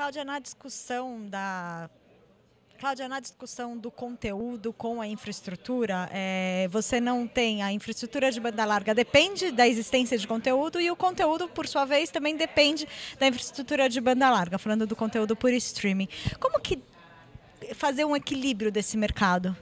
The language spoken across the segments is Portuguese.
Cláudia, na discussão da Cláudia, na discussão do conteúdo com a infraestrutura, é, você não tem a infraestrutura de banda larga, depende da existência de conteúdo, e o conteúdo, por sua vez, também depende da infraestrutura de banda larga, falando do conteúdo por streaming. Como que fazer um equilíbrio desse mercado?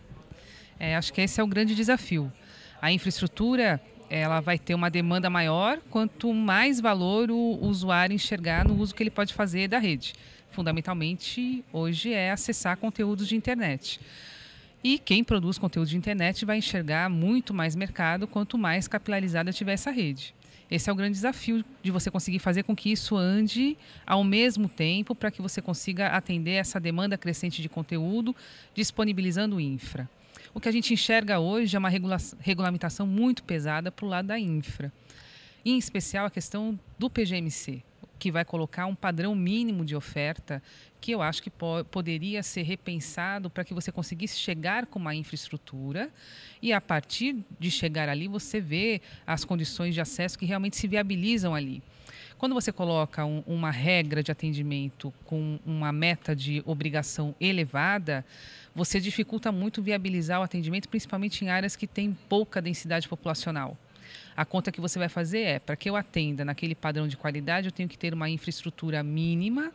É, acho que esse é o grande desafio. A infraestrutura ela vai ter uma demanda maior quanto mais valor o usuário enxergar no uso que ele pode fazer da rede. Fundamentalmente, hoje é acessar conteúdos de internet. E quem produz conteúdo de internet vai enxergar muito mais mercado quanto mais capilarizada tiver essa rede. Esse é o grande desafio de você conseguir fazer com que isso ande ao mesmo tempo para que você consiga atender essa demanda crescente de conteúdo, disponibilizando infra o que a gente enxerga hoje é uma regula regulamentação muito pesada para o lado da infra. Em especial a questão do PGMC, que vai colocar um padrão mínimo de oferta que eu acho que po poderia ser repensado para que você conseguisse chegar com uma infraestrutura e a partir de chegar ali você vê as condições de acesso que realmente se viabilizam ali. Quando você coloca um, uma regra de atendimento com uma meta de obrigação elevada, você dificulta muito viabilizar o atendimento, principalmente em áreas que têm pouca densidade populacional. A conta que você vai fazer é, para que eu atenda naquele padrão de qualidade, eu tenho que ter uma infraestrutura mínima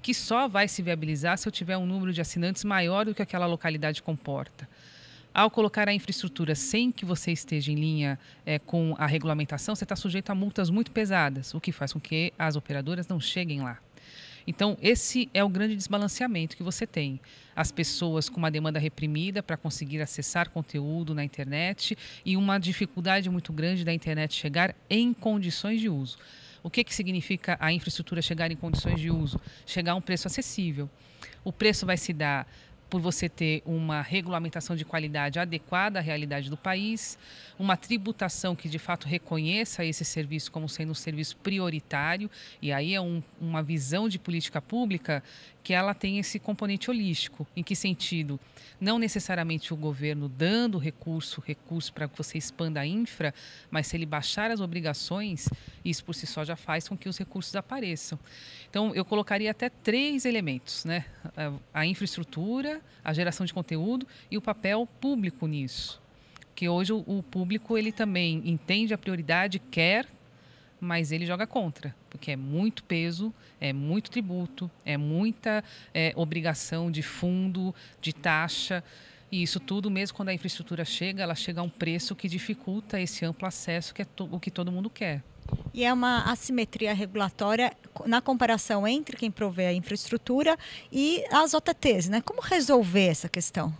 que só vai se viabilizar se eu tiver um número de assinantes maior do que aquela localidade comporta. Ao colocar a infraestrutura sem que você esteja em linha é, com a regulamentação, você está sujeito a multas muito pesadas, o que faz com que as operadoras não cheguem lá. Então, esse é o grande desbalanceamento que você tem. As pessoas com uma demanda reprimida para conseguir acessar conteúdo na internet e uma dificuldade muito grande da internet chegar em condições de uso. O que, que significa a infraestrutura chegar em condições de uso? Chegar a um preço acessível. O preço vai se dar por você ter uma regulamentação de qualidade adequada à realidade do país, uma tributação que de fato reconheça esse serviço como sendo um serviço prioritário, e aí é um, uma visão de política pública que ela tem esse componente holístico. Em que sentido? Não necessariamente o governo dando recurso, recurso para que você expanda a infra, mas se ele baixar as obrigações, isso por si só já faz com que os recursos apareçam. Então, eu colocaria até três elementos, né? A infraestrutura, a geração de conteúdo e o papel público nisso. que hoje o, o público ele também entende a prioridade, quer, mas ele joga contra, porque é muito peso, é muito tributo, é muita é, obrigação de fundo, de taxa. E isso tudo, mesmo quando a infraestrutura chega, ela chega a um preço que dificulta esse amplo acesso, que é o que todo mundo quer. E é uma assimetria regulatória na comparação entre quem provê a infraestrutura e as OTTs, né? Como resolver essa questão?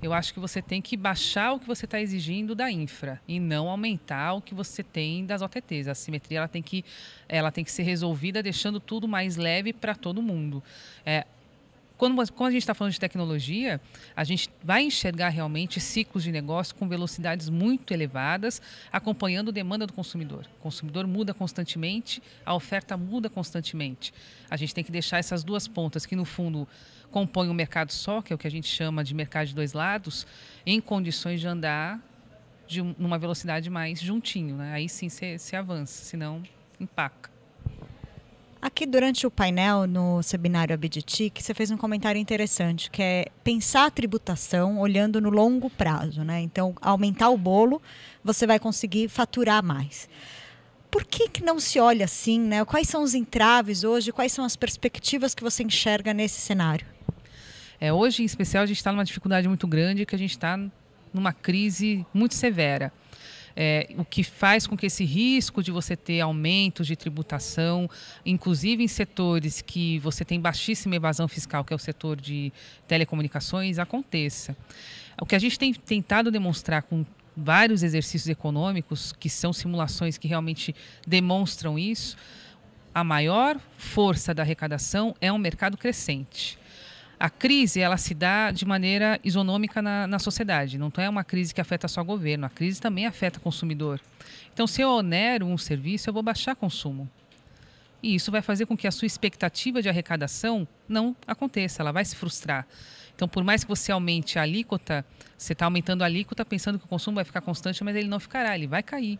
Eu acho que você tem que baixar o que você está exigindo da infra e não aumentar o que você tem das OTTs. A simetria ela tem que, ela tem que ser resolvida deixando tudo mais leve para todo mundo. É, quando, quando a gente está falando de tecnologia, a gente vai enxergar realmente ciclos de negócio com velocidades muito elevadas, acompanhando a demanda do consumidor. O consumidor muda constantemente, a oferta muda constantemente. A gente tem que deixar essas duas pontas que, no fundo, compõem um mercado só, que é o que a gente chama de mercado de dois lados, em condições de andar de numa velocidade mais juntinho. Né? Aí sim você avança, senão empaca. Aqui durante o painel no seminário Abditic, você fez um comentário interessante, que é pensar a tributação olhando no longo prazo, né? Então, aumentar o bolo, você vai conseguir faturar mais. Por que, que não se olha assim, né? Quais são os entraves hoje? Quais são as perspectivas que você enxerga nesse cenário? É, hoje, em especial, a gente está numa dificuldade muito grande, que a gente está numa crise muito severa é, o que faz com que esse risco de você ter aumentos de tributação, inclusive em setores que você tem baixíssima evasão fiscal, que é o setor de telecomunicações, aconteça. O que a gente tem tentado demonstrar com vários exercícios econômicos, que são simulações que realmente demonstram isso, a maior força da arrecadação é um mercado crescente a crise ela se dá de maneira isonômica na, na sociedade. Não é uma crise que afeta só o governo, a crise também afeta o consumidor. Então, se eu onero um serviço, eu vou baixar consumo. E isso vai fazer com que a sua expectativa de arrecadação não aconteça, ela vai se frustrar. Então, por mais que você aumente a alíquota, você está aumentando a alíquota pensando que o consumo vai ficar constante, mas ele não ficará, ele vai cair.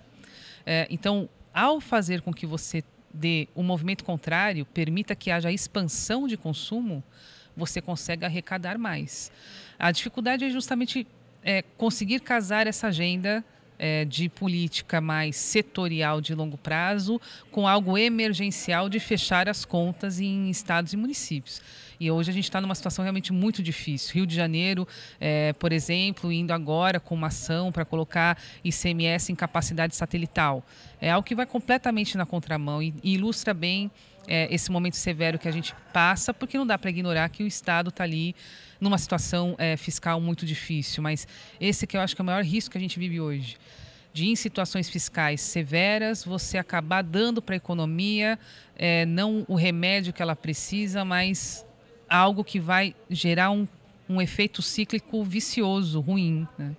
É, então, ao fazer com que você dê um movimento contrário, permita que haja expansão de consumo, você consegue arrecadar mais. A dificuldade é justamente é, conseguir casar essa agenda é, de política mais setorial de longo prazo com algo emergencial de fechar as contas em estados e municípios. E hoje a gente está numa situação realmente muito difícil. Rio de Janeiro, é, por exemplo, indo agora com uma ação para colocar ICMS em capacidade satelital. É algo que vai completamente na contramão e, e ilustra bem é, esse momento severo que a gente passa, porque não dá para ignorar que o Estado está ali numa situação é, fiscal muito difícil, mas esse que eu acho que é o maior risco que a gente vive hoje. De em situações fiscais severas, você acabar dando para a economia é, não o remédio que ela precisa, mas algo que vai gerar um, um efeito cíclico vicioso, ruim. Né?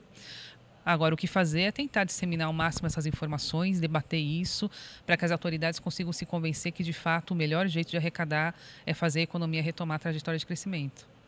Agora, o que fazer é tentar disseminar ao máximo essas informações, debater isso, para que as autoridades consigam se convencer que, de fato, o melhor jeito de arrecadar é fazer a economia retomar a trajetória de crescimento.